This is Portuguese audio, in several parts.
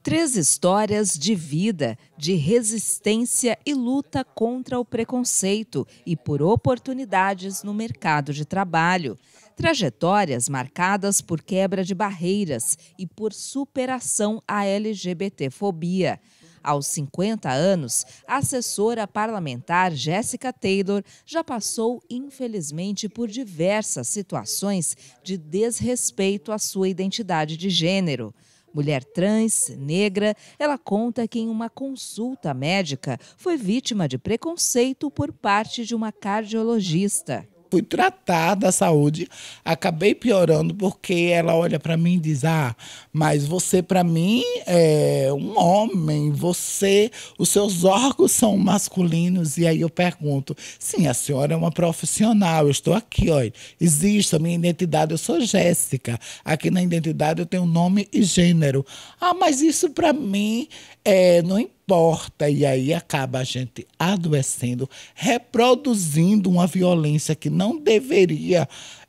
Três histórias de vida, de resistência e luta contra o preconceito e por oportunidades no mercado de trabalho. Trajetórias marcadas por quebra de barreiras e por superação à LGBTfobia. Aos 50 anos, a assessora parlamentar Jéssica Taylor já passou, infelizmente, por diversas situações de desrespeito à sua identidade de gênero. Mulher trans, negra, ela conta que em uma consulta médica foi vítima de preconceito por parte de uma cardiologista fui tratar da saúde, acabei piorando porque ela olha para mim e diz: Ah, mas você para mim é um homem, você, os seus órgãos são masculinos. E aí eu pergunto: Sim, a senhora é uma profissional, eu estou aqui, olha, existe a minha identidade, eu sou Jéssica. Aqui na identidade eu tenho nome e gênero. Ah, mas isso para mim é, não importa torta e aí acaba a gente adoecendo, reproduzindo uma violência que não deveria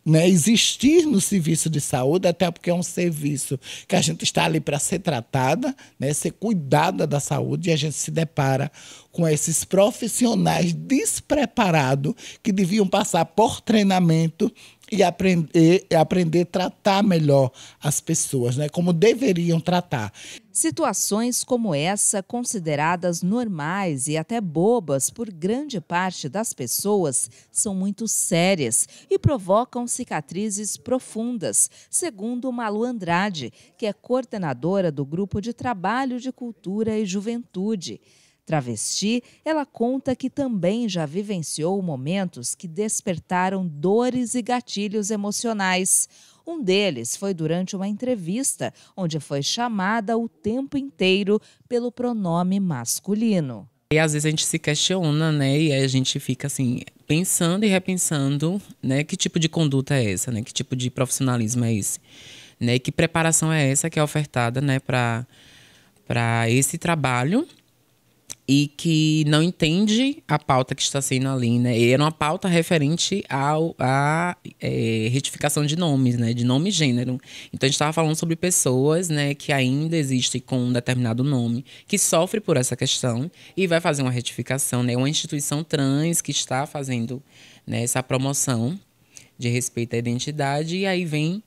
né, existir no serviço de saúde, até porque é um serviço que a gente está ali para ser tratada, né, ser cuidada da saúde, e a gente se depara com esses profissionais despreparados que deviam passar por treinamento e aprender, e aprender a tratar melhor as pessoas, né, como deveriam tratar. Situações como essa, consideradas normais e até bobas por grande parte das pessoas, são muito sérias e provocam cicatrizes profundas, segundo Malu Andrade, que é coordenadora do Grupo de Trabalho de Cultura e Juventude. Travesti, ela conta que também já vivenciou momentos que despertaram dores e gatilhos emocionais. Um deles foi durante uma entrevista, onde foi chamada o tempo inteiro pelo pronome masculino. E às vezes a gente se questiona, né? E a gente fica assim, pensando e repensando, né? Que tipo de conduta é essa, né? Que tipo de profissionalismo é esse, né? E que preparação é essa que é ofertada, né? Para esse trabalho e que não entende a pauta que está sendo ali, né? E era uma pauta referente ao, à é, retificação de nomes, né? De nome e gênero. Então a gente estava falando sobre pessoas, né? Que ainda existem com um determinado nome, que sofre por essa questão e vai fazer uma retificação, né? Uma instituição trans que está fazendo né, essa promoção de respeito à identidade e aí vem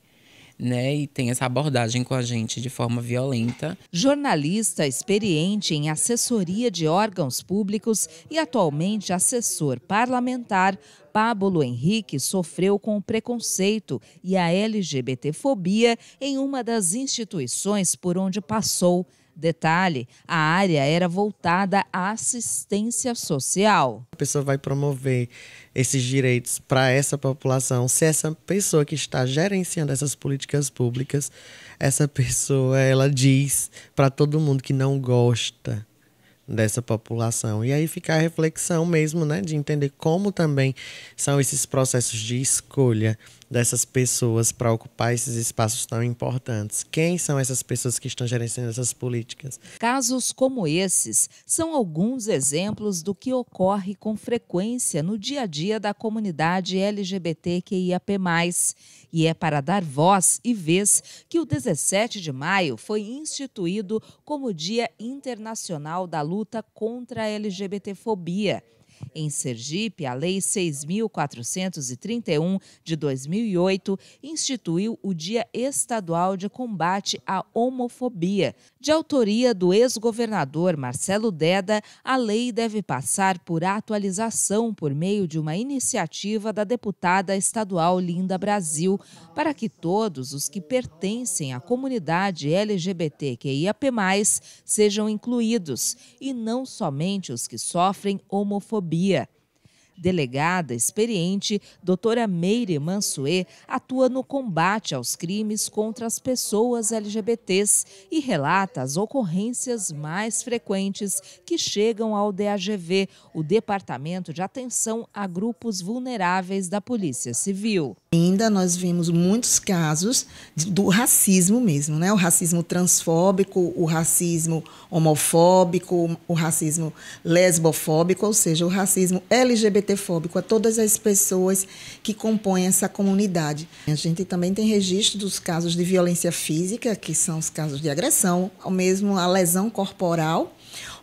né? E tem essa abordagem com a gente de forma violenta. Jornalista experiente em assessoria de órgãos públicos e atualmente assessor parlamentar, Pablo Henrique sofreu com o preconceito e a LGBTfobia em uma das instituições por onde passou. Detalhe: a área era voltada à assistência social. A pessoa vai promover esses direitos para essa população se essa pessoa que está gerenciando essas políticas públicas, essa pessoa ela diz para todo mundo que não gosta dessa população. E aí fica a reflexão mesmo, né, de entender como também são esses processos de escolha dessas pessoas para ocupar esses espaços tão importantes? Quem são essas pessoas que estão gerenciando essas políticas? Casos como esses são alguns exemplos do que ocorre com frequência no dia a dia da comunidade LGBTQIAP+. E é para dar voz e vez que o 17 de maio foi instituído como Dia Internacional da Luta contra a LGBTfobia. Em Sergipe, a Lei 6.431 de 2008 instituiu o Dia Estadual de Combate à Homofobia. De autoria do ex-governador Marcelo Deda, a lei deve passar por atualização por meio de uma iniciativa da deputada estadual Linda Brasil, para que todos os que pertencem à comunidade LGBTQIAP+, sejam incluídos, e não somente os que sofrem homofobia. ا ل إ س ر Delegada experiente, doutora Meire Mansuê atua no combate aos crimes contra as pessoas LGBTs e relata as ocorrências mais frequentes que chegam ao DAGV, o Departamento de Atenção a Grupos Vulneráveis da Polícia Civil. Ainda nós vimos muitos casos do racismo mesmo, né? O racismo transfóbico, o racismo homofóbico, o racismo lesbofóbico, ou seja, o racismo LGBT LGBTfóbico, a todas as pessoas que compõem essa comunidade. A gente também tem registro dos casos de violência física, que são os casos de agressão, ou mesmo a lesão corporal,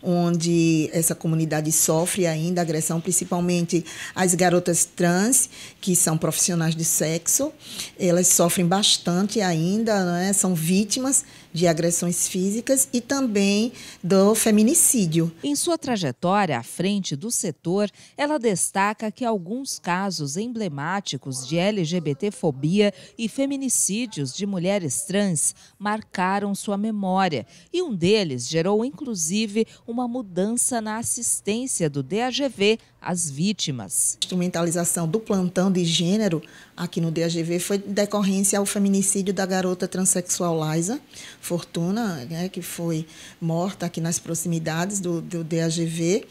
onde essa comunidade sofre ainda agressão, principalmente as garotas trans, que são profissionais de sexo, elas sofrem bastante ainda, né? são vítimas de agressões físicas e também do feminicídio. Em sua trajetória à frente do setor, ela destaca que alguns casos emblemáticos de LGBTfobia e feminicídios de mulheres trans marcaram sua memória e um deles gerou inclusive uma mudança na assistência do DAGV às vítimas. A instrumentalização do plantão de gênero aqui no DAGV foi decorrência ao feminicídio da garota transexual Liza, Fortuna, né, que foi morta aqui nas proximidades do, do DAGV.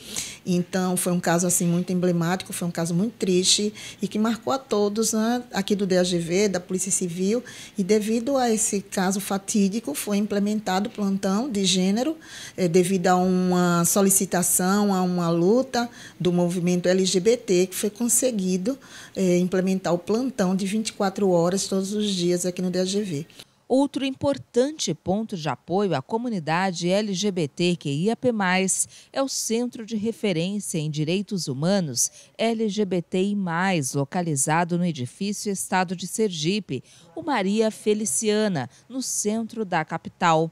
Então, foi um caso assim muito emblemático, foi um caso muito triste e que marcou a todos né, aqui do DAGV, da Polícia Civil. E devido a esse caso fatídico, foi implementado plantão de gênero eh, devido a uma solicitação, a uma luta do movimento LGBT que foi conseguido eh, implementar o plantão de 24 horas todos os dias aqui no DAGV. Outro importante ponto de apoio à comunidade LGBTQIAP+, é o Centro de Referência em Direitos Humanos LGBTI+, localizado no edifício Estado de Sergipe, o Maria Feliciana, no centro da capital.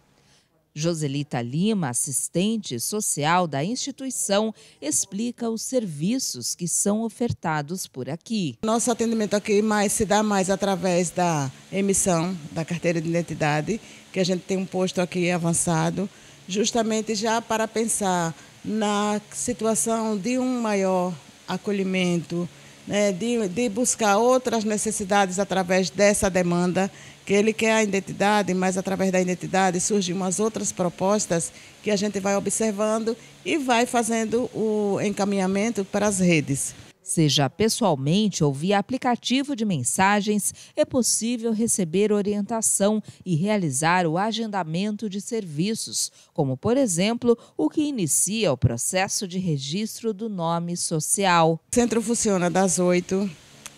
Joselita Lima, assistente social da instituição, explica os serviços que são ofertados por aqui. Nosso atendimento aqui mais se dá mais através da emissão da carteira de identidade, que a gente tem um posto aqui avançado, justamente já para pensar na situação de um maior acolhimento, né, de, de buscar outras necessidades através dessa demanda, que ele quer a identidade, mas através da identidade surgem umas outras propostas que a gente vai observando e vai fazendo o encaminhamento para as redes. Seja pessoalmente ou via aplicativo de mensagens, é possível receber orientação e realizar o agendamento de serviços, como, por exemplo, o que inicia o processo de registro do nome social. O centro funciona das 8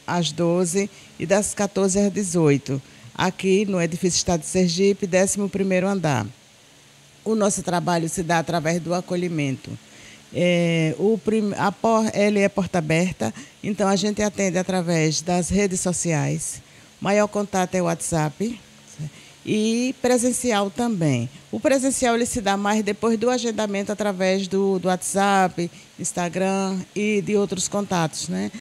às 12 e das 14 às 18, aqui no edifício Estado de Sergipe, 11º andar. O nosso trabalho se dá através do acolhimento é, o a ele é porta aberta, então a gente atende através das redes sociais. O maior contato é o WhatsApp e presencial também. O presencial ele se dá mais depois do agendamento através do, do WhatsApp, Instagram e de outros contatos, né?